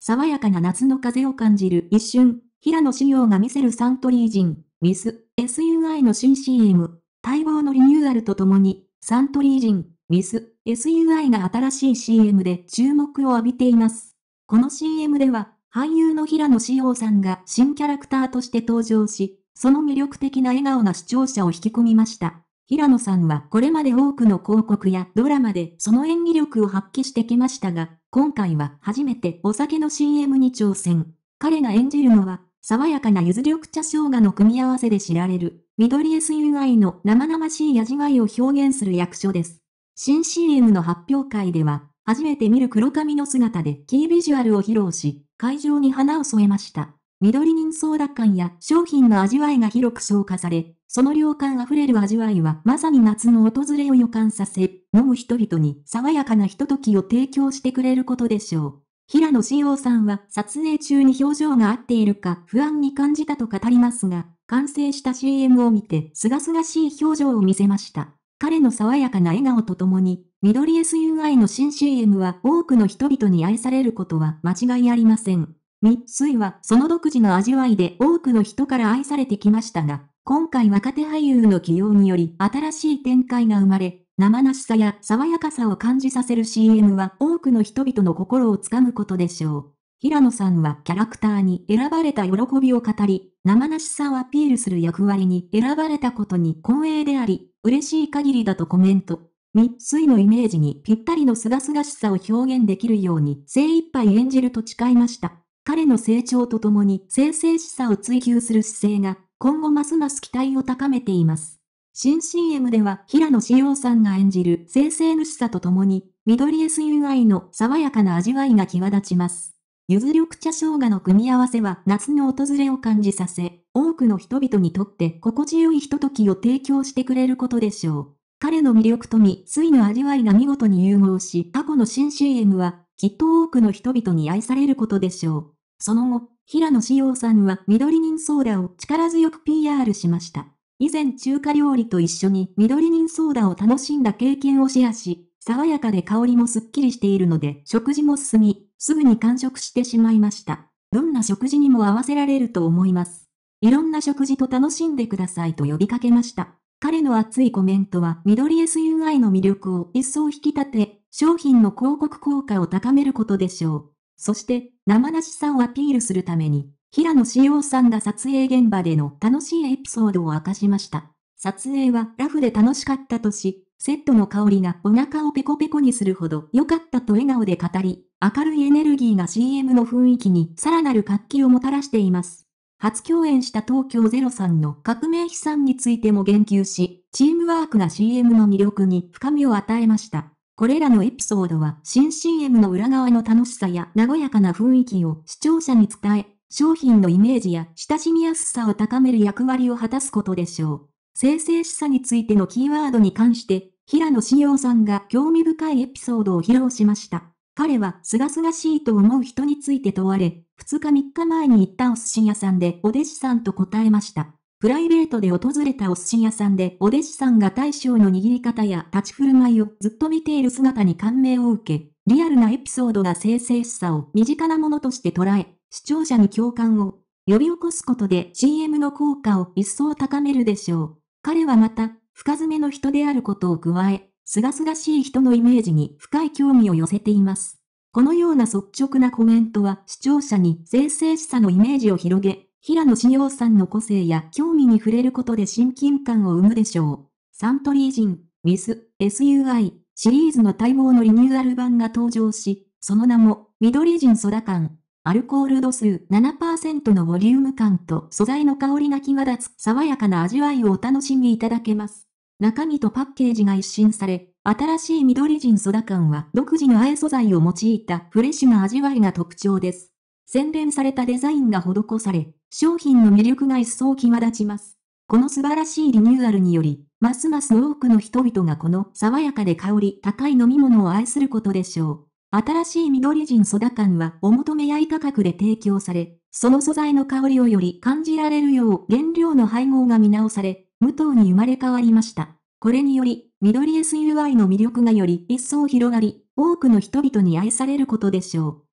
爽やかな夏の風を感じる一瞬、平野紫耀が見せるサントリー人、ミス、SUI の新 CM、待望のリニューアルとともに、サントリー人、ミス、SUI が新しい CM で注目を浴びています。この CM では、俳優の平野紫耀さんが新キャラクターとして登場し、その魅力的な笑顔が視聴者を引き込みました。平野さんはこれまで多くの広告やドラマでその演技力を発揮してきましたが、今回は初めてお酒の CM に挑戦。彼が演じるのは、爽やかな柚緑茶生姜の組み合わせで知られる、緑 SUI の生々しい味わいを表現する役所です。新 CM の発表会では、初めて見る黒髪の姿でキービジュアルを披露し、会場に花を添えました。緑人相奪感や商品の味わいが広く消化され、その量感あふれる味わいはまさに夏の訪れを予感させ、飲む人々に爽やかなひとときを提供してくれることでしょう。平野志陽さんは撮影中に表情が合っているか不安に感じたと語りますが、完成した CM を見て、すがすがしい表情を見せました。彼の爽やかな笑顔とともに、緑 SUI の新 CM は多くの人々に愛されることは間違いありません。ミスイはその独自の味わいで多くの人から愛されてきましたが、今回若手俳優の起用により新しい展開が生まれ、生なしさや爽やかさを感じさせる CM は多くの人々の心をつかむことでしょう。平野さんはキャラクターに選ばれた喜びを語り、生なしさをアピールする役割に選ばれたことに光栄であり、嬉しい限りだとコメント。ミスイのイメージにぴったりのすがすがしさを表現できるように精一杯演じると誓いました。彼の成長とともに生々しさを追求する姿勢が、今後ますます期待を高めています。新 CM では平野志陽さんが演じる生々しさとともに、緑 SUI の爽やかな味わいが際立ちます。ゆず緑茶生姜の組み合わせは夏の訪れを感じさせ、多くの人々にとって心地よいひとときを提供してくれることでしょう。彼の魅力と未遂の味わいが見事に融合し、過去の新 CM はきっと多くの人々に愛されることでしょう。その後、平野紫耀さんは緑人ソーダを力強く PR しました。以前中華料理と一緒に緑人ソーダを楽しんだ経験をシェアし、爽やかで香りもすっきりしているので食事も進み、すぐに完食してしまいました。どんな食事にも合わせられると思います。いろんな食事と楽しんでくださいと呼びかけました。彼の熱いコメントは緑 SUI の魅力を一層引き立て、商品の広告効果を高めることでしょう。そして、生なしさをアピールするために、平野志耀さんが撮影現場での楽しいエピソードを明かしました。撮影はラフで楽しかったとし、セットの香りがお腹をペコペコにするほど良かったと笑顔で語り、明るいエネルギーが CM の雰囲気にさらなる活気をもたらしています。初共演した東京ゼロさんの革命悲惨についても言及し、チームワークが CM の魅力に深みを与えました。これらのエピソードは新 CM の裏側の楽しさや和やかな雰囲気を視聴者に伝え、商品のイメージや親しみやすさを高める役割を果たすことでしょう。生成しさについてのキーワードに関して、平野志陽さんが興味深いエピソードを披露しました。彼は清々しいと思う人について問われ、2日3日前に行ったお寿司屋さんでお弟子さんと答えました。プライベートで訪れたお寿司屋さんでお弟子さんが大将の握り方や立ち振る舞いをずっと見ている姿に感銘を受け、リアルなエピソードが生成しさを身近なものとして捉え、視聴者に共感を呼び起こすことで CM の効果を一層高めるでしょう。彼はまた、深爪の人であることを加え、すがすがしい人のイメージに深い興味を寄せています。このような率直なコメントは視聴者に生成しさのイメージを広げ、平野紫耀さんの個性や興味に触れることで親近感を生むでしょう。サントリー人、ミス、SUI、シリーズの待望のリニューアル版が登場し、その名も、緑人ソダ感。アルコール度数7%のボリューム感と素材の香りが際立つ爽やかな味わいをお楽しみいただけます。中身とパッケージが一新され、新しい緑人ソダ感は独自のあえ素材を用いたフレッシュな味わいが特徴です。洗練されたデザインが施され、商品の魅力が一層際立ちます。この素晴らしいリニューアルにより、ますます多くの人々がこの爽やかで香り高い飲み物を愛することでしょう。新しい緑人ソダ缶はお求めやい価格で提供され、その素材の香りをより感じられるよう原料の配合が見直され、無糖に生まれ変わりました。これにより、緑 SUI の魅力がより一層広がり、多くの人々に愛されることでしょう。